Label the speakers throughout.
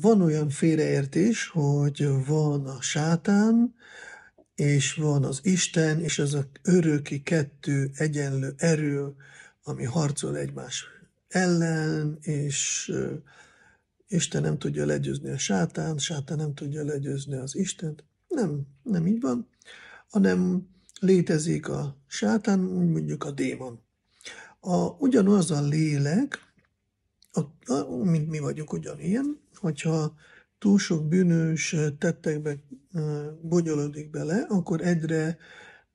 Speaker 1: van olyan félreértés, hogy van a sátán, és van az Isten, és az a öröki kettő egyenlő erő, ami harcol egymás ellen, és Isten nem tudja legyőzni a sátán, sátán nem tudja legyőzni az Istent. Nem, nem így van, hanem létezik a sátán, mondjuk a démon. A, ugyanaz a lélek, mint mi vagyunk ugyanilyen, hogyha túl sok bűnös eh, tettekbe eh, bonyolódik bele, akkor egyre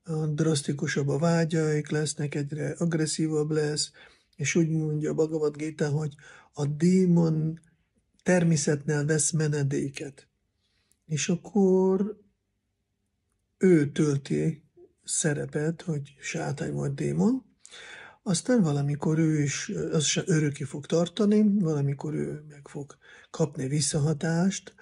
Speaker 1: eh, drasztikusabb a vágyaik lesznek, egyre agresszívabb lesz, és úgy mondja Bhagavad Gita, hogy a démon természetnél vesz menedéket. És akkor ő tölti szerepet, hogy sátány vagy démon, aztán valamikor ő is, az sem öröki fog tartani, valamikor ő meg fog kapni visszahatást,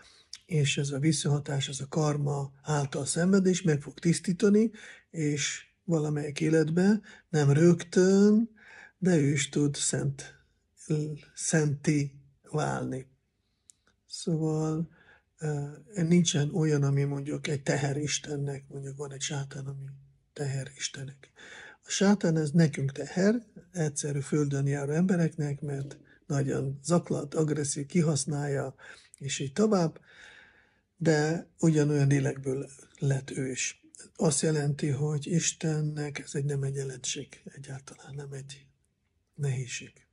Speaker 1: és ez a visszahatás, az a karma által szenvedés meg fog tisztítani, és valamelyik életbe, nem rögtön, de ő is tud szent, szenti válni. Szóval nincsen olyan, ami mondjuk egy teheristennek, mondjuk van egy sátán, ami teheristenek. A sátán ez nekünk teher, egyszerű földön járó embereknek, mert nagyon zaklat, agresszív, kihasználja, és így tovább, de ugyanolyan lélekből lett ő is. Azt jelenti, hogy Istennek ez egy nem egy jelenség, egyáltalán nem egy nehézség.